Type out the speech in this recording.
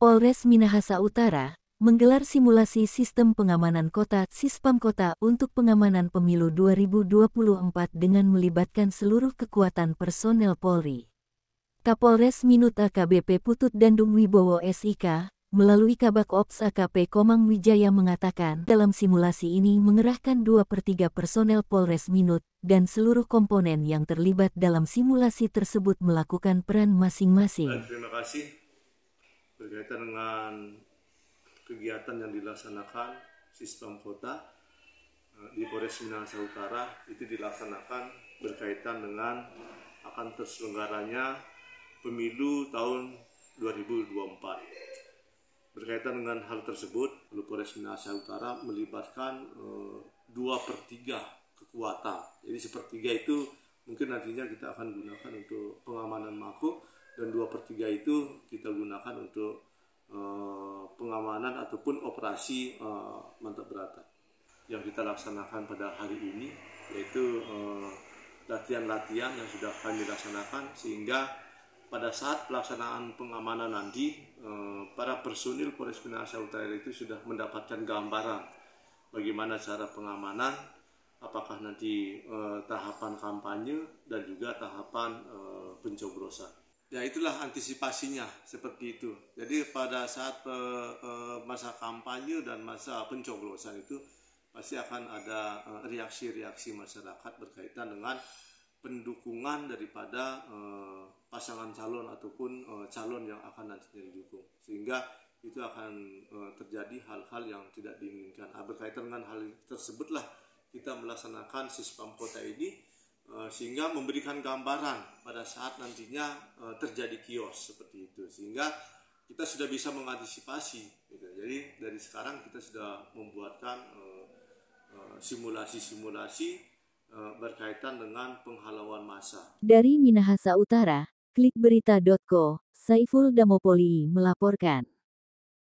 Polres Minahasa Utara menggelar simulasi sistem pengamanan kota Sispam Kota untuk pengamanan pemilu 2024 dengan melibatkan seluruh kekuatan personel Polri. Kapolres Minuta KBP Putut Dandung Wibowo SIK melalui Kabak Ops AKP Komang Wijaya mengatakan dalam simulasi ini mengerahkan 2 per 3 personel Polres Minut dan seluruh komponen yang terlibat dalam simulasi tersebut melakukan peran masing-masing. Terima kasih berkaitan dengan kegiatan yang dilaksanakan sistem kota eh, di Polres Minahasa Utara itu dilaksanakan berkaitan dengan akan terselenggaranya pemilu tahun 2024. Berkaitan dengan hal tersebut, Polres Minahasa Utara melibatkan eh, dua per tiga kekuatan. Jadi sepertiga itu mungkin nantinya kita akan gunakan untuk pengamanan mako dan dua per tiga itu kita gunakan untuk eh, pengamanan ataupun operasi eh, mantap berata yang kita laksanakan pada hari ini yaitu latihan-latihan yang sudah kami laksanakan sehingga pada saat pelaksanaan pengamanan nanti eh, para personil Polres Minahasa Utara itu sudah mendapatkan gambaran bagaimana cara pengamanan apakah nanti eh, tahapan kampanye dan juga tahapan eh, pencoblosan ya itulah antisipasinya seperti itu jadi pada saat eh, eh, masa kampanye dan masa pencoblosan itu pasti akan ada reaksi-reaksi masyarakat berkaitan dengan pendukungan daripada eh, pasangan calon ataupun uh, calon yang akan nantinya didukung sehingga itu akan uh, terjadi hal-hal yang tidak diinginkan nah, berkaitan dengan hal tersebutlah kita melaksanakan sistem kota ini uh, sehingga memberikan gambaran pada saat nantinya uh, terjadi kios seperti itu sehingga kita sudah bisa mengantisipasi gitu. jadi dari sekarang kita sudah membuatkan simulasi-simulasi berkaitan dengan penghalauan massa dari Minahasa Utara Klik berita.co, Saiful Damopoli melaporkan.